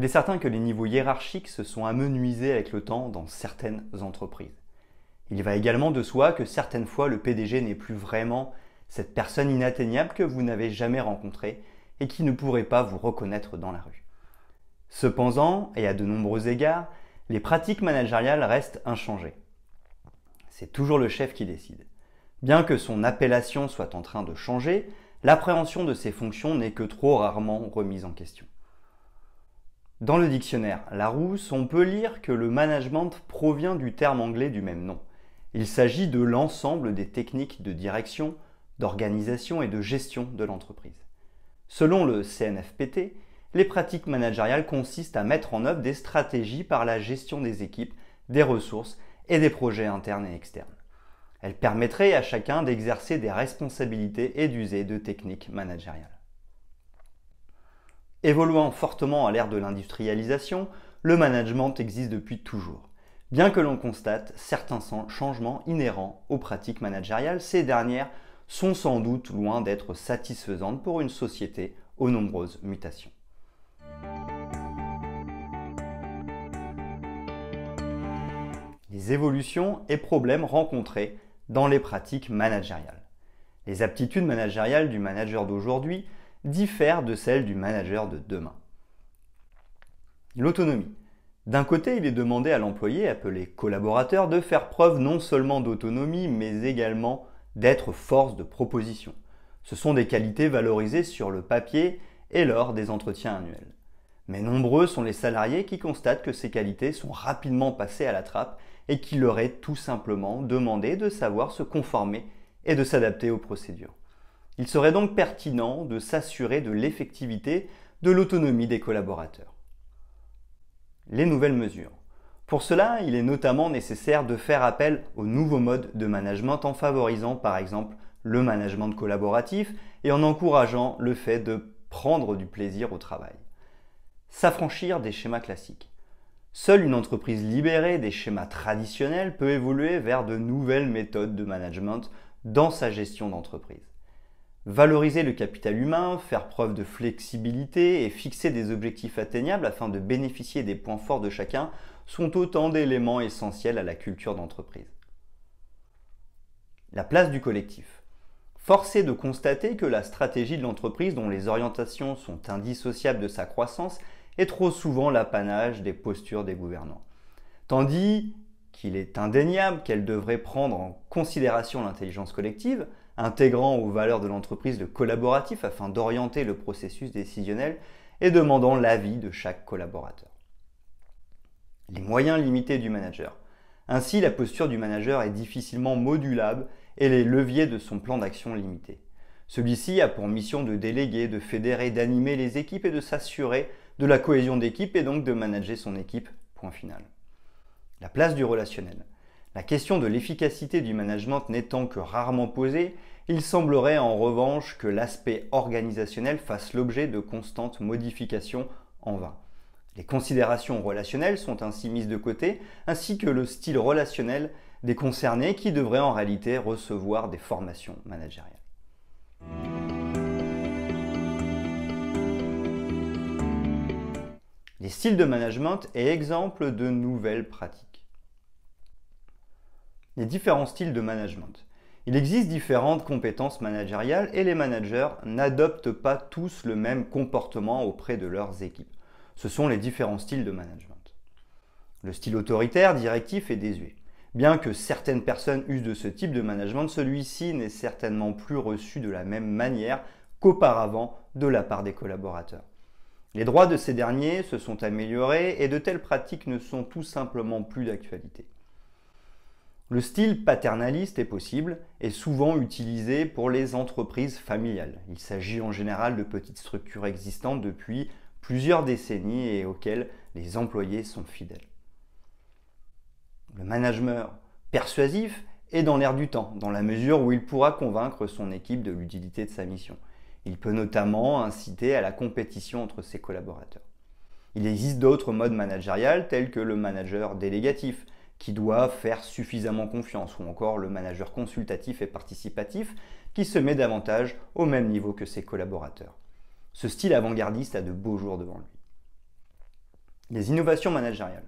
Il est certain que les niveaux hiérarchiques se sont amenuisés avec le temps dans certaines entreprises. Il va également de soi que certaines fois le PDG n'est plus vraiment cette personne inatteignable que vous n'avez jamais rencontrée et qui ne pourrait pas vous reconnaître dans la rue. Cependant, et à de nombreux égards, les pratiques managériales restent inchangées. C'est toujours le chef qui décide. Bien que son appellation soit en train de changer, l'appréhension de ses fonctions n'est que trop rarement remise en question. Dans le dictionnaire Larousse, on peut lire que le management provient du terme anglais du même nom. Il s'agit de l'ensemble des techniques de direction, d'organisation et de gestion de l'entreprise. Selon le CNFPT, les pratiques managériales consistent à mettre en œuvre des stratégies par la gestion des équipes, des ressources et des projets internes et externes. Elles permettraient à chacun d'exercer des responsabilités et d'user de techniques managériales. Évoluant fortement à l'ère de l'industrialisation, le management existe depuis toujours, bien que l'on constate certains changements inhérents aux pratiques managériales, ces dernières sont sans doute loin d'être satisfaisantes pour une société aux nombreuses mutations. Les évolutions et problèmes rencontrés dans les pratiques managériales. Les aptitudes managériales du manager d'aujourd'hui diffère de celle du manager de demain. L'autonomie. D'un côté, il est demandé à l'employé, appelé collaborateur, de faire preuve non seulement d'autonomie, mais également d'être force de proposition. Ce sont des qualités valorisées sur le papier et lors des entretiens annuels. Mais nombreux sont les salariés qui constatent que ces qualités sont rapidement passées à la trappe et qu'il leur est tout simplement demandé de savoir se conformer et de s'adapter aux procédures. Il serait donc pertinent de s'assurer de l'effectivité de l'autonomie des collaborateurs. Les nouvelles mesures. Pour cela, il est notamment nécessaire de faire appel aux nouveaux modes de management en favorisant par exemple le management collaboratif et en encourageant le fait de prendre du plaisir au travail. S'affranchir des schémas classiques. Seule une entreprise libérée des schémas traditionnels peut évoluer vers de nouvelles méthodes de management dans sa gestion d'entreprise. Valoriser le capital humain, faire preuve de flexibilité et fixer des objectifs atteignables afin de bénéficier des points forts de chacun sont autant d'éléments essentiels à la culture d'entreprise. La place du collectif. Force est de constater que la stratégie de l'entreprise dont les orientations sont indissociables de sa croissance est trop souvent l'apanage des postures des gouvernants. Tandis qu'il est indéniable qu'elle devrait prendre en considération l'intelligence collective, intégrant aux valeurs de l'entreprise le collaboratif afin d'orienter le processus décisionnel et demandant l'avis de chaque collaborateur. Les moyens limités du manager. Ainsi, la posture du manager est difficilement modulable et les leviers de son plan d'action limités. Celui-ci a pour mission de déléguer, de fédérer, d'animer les équipes et de s'assurer de la cohésion d'équipe et donc de manager son équipe. Point final. La place du relationnel. La question de l'efficacité du management n'étant que rarement posée, il semblerait en revanche que l'aspect organisationnel fasse l'objet de constantes modifications en vain. Les considérations relationnelles sont ainsi mises de côté, ainsi que le style relationnel des concernés qui devraient en réalité recevoir des formations managériales. Les styles de management et exemple de nouvelles pratiques les différents styles de management. Il existe différentes compétences managériales et les managers n'adoptent pas tous le même comportement auprès de leurs équipes. Ce sont les différents styles de management. Le style autoritaire, directif et désuet. Bien que certaines personnes usent de ce type de management, celui-ci n'est certainement plus reçu de la même manière qu'auparavant de la part des collaborateurs. Les droits de ces derniers se sont améliorés et de telles pratiques ne sont tout simplement plus d'actualité. Le style paternaliste est possible et souvent utilisé pour les entreprises familiales. Il s'agit en général de petites structures existantes depuis plusieurs décennies et auxquelles les employés sont fidèles. Le management persuasif est dans l'air du temps, dans la mesure où il pourra convaincre son équipe de l'utilité de sa mission. Il peut notamment inciter à la compétition entre ses collaborateurs. Il existe d'autres modes managériales tels que le manager délégatif, qui doit faire suffisamment confiance, ou encore le manager consultatif et participatif, qui se met davantage au même niveau que ses collaborateurs. Ce style avant-gardiste a de beaux jours devant lui. Les innovations managériales.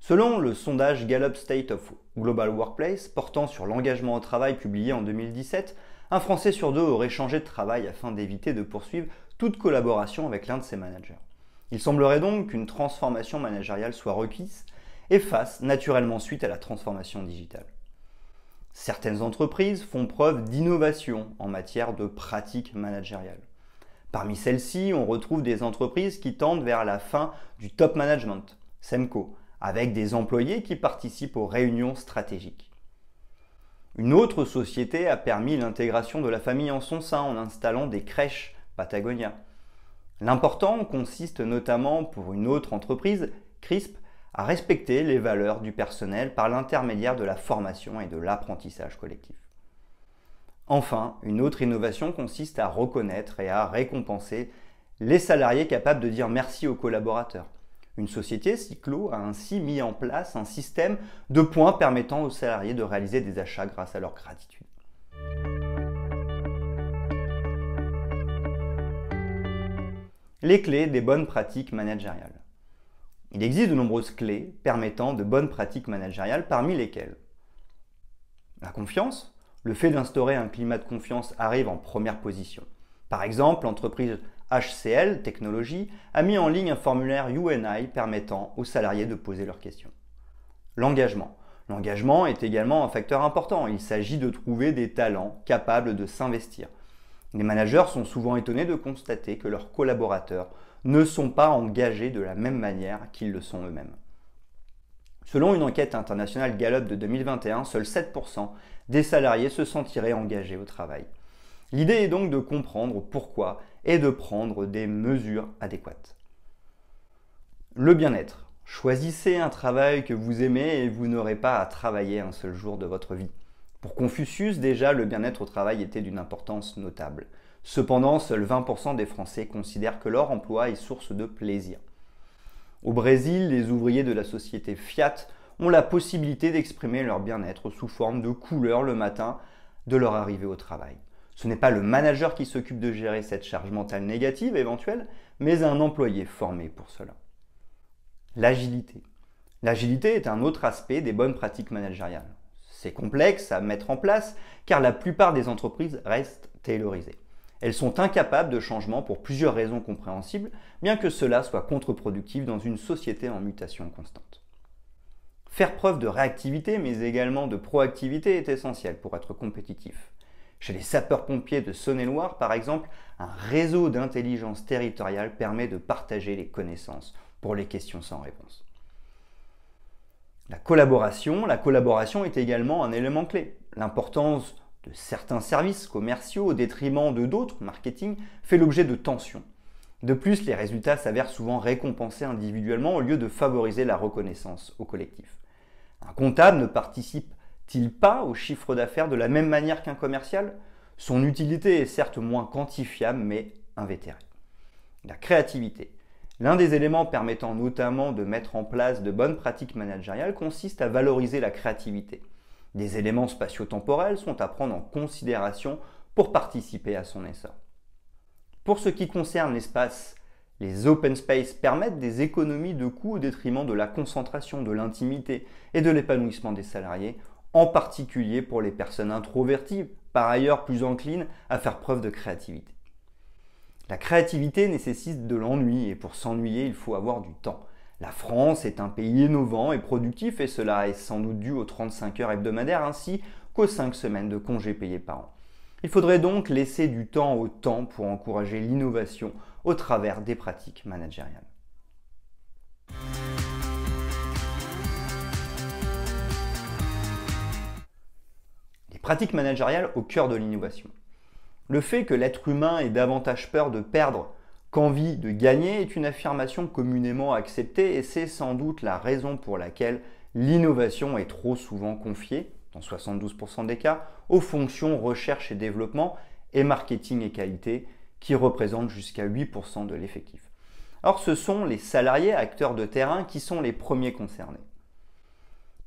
Selon le sondage Gallup State of Global Workplace portant sur l'engagement au travail publié en 2017, un Français sur deux aurait changé de travail afin d'éviter de poursuivre toute collaboration avec l'un de ses managers. Il semblerait donc qu'une transformation managériale soit requise face naturellement suite à la transformation digitale. Certaines entreprises font preuve d'innovation en matière de pratiques managériales. Parmi celles-ci, on retrouve des entreprises qui tendent vers la fin du top management, SEMCO, avec des employés qui participent aux réunions stratégiques. Une autre société a permis l'intégration de la famille en son sein en installant des crèches Patagonia. L'important consiste notamment pour une autre entreprise, CRISP, à respecter les valeurs du personnel par l'intermédiaire de la formation et de l'apprentissage collectif. Enfin, une autre innovation consiste à reconnaître et à récompenser les salariés capables de dire merci aux collaborateurs. Une société, Cyclo, a ainsi mis en place un système de points permettant aux salariés de réaliser des achats grâce à leur gratitude. Les clés des bonnes pratiques managériales. Il existe de nombreuses clés permettant de bonnes pratiques managériales parmi lesquelles la confiance, le fait d'instaurer un climat de confiance arrive en première position. Par exemple, l'entreprise HCL Technologies a mis en ligne un formulaire UNI permettant aux salariés de poser leurs questions. L'engagement. L'engagement est également un facteur important. Il s'agit de trouver des talents capables de s'investir. Les managers sont souvent étonnés de constater que leurs collaborateurs ne sont pas engagés de la même manière qu'ils le sont eux-mêmes. Selon une enquête internationale Gallup de 2021, seuls 7% des salariés se sentiraient engagés au travail. L'idée est donc de comprendre pourquoi et de prendre des mesures adéquates. Le bien-être. Choisissez un travail que vous aimez et vous n'aurez pas à travailler un seul jour de votre vie. Pour Confucius, déjà, le bien-être au travail était d'une importance notable. Cependant, seuls 20% des Français considèrent que leur emploi est source de plaisir. Au Brésil, les ouvriers de la société Fiat ont la possibilité d'exprimer leur bien-être sous forme de couleurs le matin de leur arrivée au travail. Ce n'est pas le manager qui s'occupe de gérer cette charge mentale négative éventuelle, mais un employé formé pour cela. L'agilité. L'agilité est un autre aspect des bonnes pratiques managériales. C'est complexe à mettre en place car la plupart des entreprises restent taylorisées. Elles sont incapables de changement pour plusieurs raisons compréhensibles, bien que cela soit contre-productif dans une société en mutation constante. Faire preuve de réactivité, mais également de proactivité, est essentiel pour être compétitif. Chez les sapeurs-pompiers de Saône-et-Loire, par exemple, un réseau d'intelligence territoriale permet de partager les connaissances pour les questions sans réponse. La collaboration, la collaboration est également un élément clé. L'importance de certains services commerciaux au détriment de d'autres, marketing, fait l'objet de tensions. De plus, les résultats s'avèrent souvent récompensés individuellement au lieu de favoriser la reconnaissance au collectif. Un comptable ne participe-t-il pas au chiffre d'affaires de la même manière qu'un commercial Son utilité est certes moins quantifiable mais invétérée. La créativité. L'un des éléments permettant notamment de mettre en place de bonnes pratiques managériales consiste à valoriser la créativité. Des éléments spatio-temporels sont à prendre en considération pour participer à son essor. Pour ce qui concerne l'espace, les open space permettent des économies de coûts au détriment de la concentration, de l'intimité et de l'épanouissement des salariés, en particulier pour les personnes introverties, par ailleurs plus enclines à faire preuve de créativité. La créativité nécessite de l'ennui et pour s'ennuyer, il faut avoir du temps. La France est un pays innovant et productif et cela est sans doute dû aux 35 heures hebdomadaires ainsi qu'aux 5 semaines de congés payés par an. Il faudrait donc laisser du temps au temps pour encourager l'innovation au travers des pratiques managériales. Les pratiques managériales au cœur de l'innovation. Le fait que l'être humain ait davantage peur de perdre qu'envie de gagner est une affirmation communément acceptée et c'est sans doute la raison pour laquelle l'innovation est trop souvent confiée, dans 72% des cas, aux fonctions recherche et développement et marketing et qualité qui représentent jusqu'à 8% de l'effectif. Or, ce sont les salariés acteurs de terrain qui sont les premiers concernés.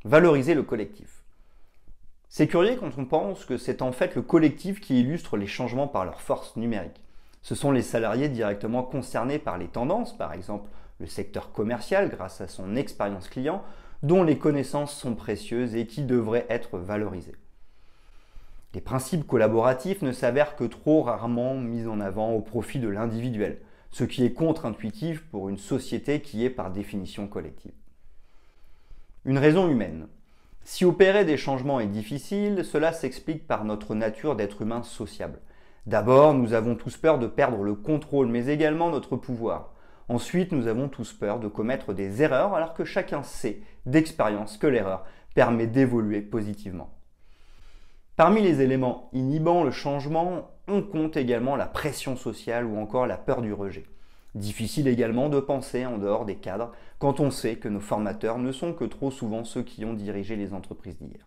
Valoriser le collectif. C'est curieux quand on pense que c'est en fait le collectif qui illustre les changements par leur force numérique. Ce sont les salariés directement concernés par les tendances, par exemple le secteur commercial grâce à son expérience client, dont les connaissances sont précieuses et qui devraient être valorisées. Les principes collaboratifs ne s'avèrent que trop rarement mis en avant au profit de l'individuel, ce qui est contre-intuitif pour une société qui est par définition collective. Une raison humaine. Si opérer des changements est difficile, cela s'explique par notre nature d'être humain sociable. D'abord, nous avons tous peur de perdre le contrôle, mais également notre pouvoir. Ensuite, nous avons tous peur de commettre des erreurs, alors que chacun sait d'expérience que l'erreur permet d'évoluer positivement. Parmi les éléments inhibant le changement, on compte également la pression sociale ou encore la peur du rejet. Difficile également de penser en dehors des cadres quand on sait que nos formateurs ne sont que trop souvent ceux qui ont dirigé les entreprises d'hier.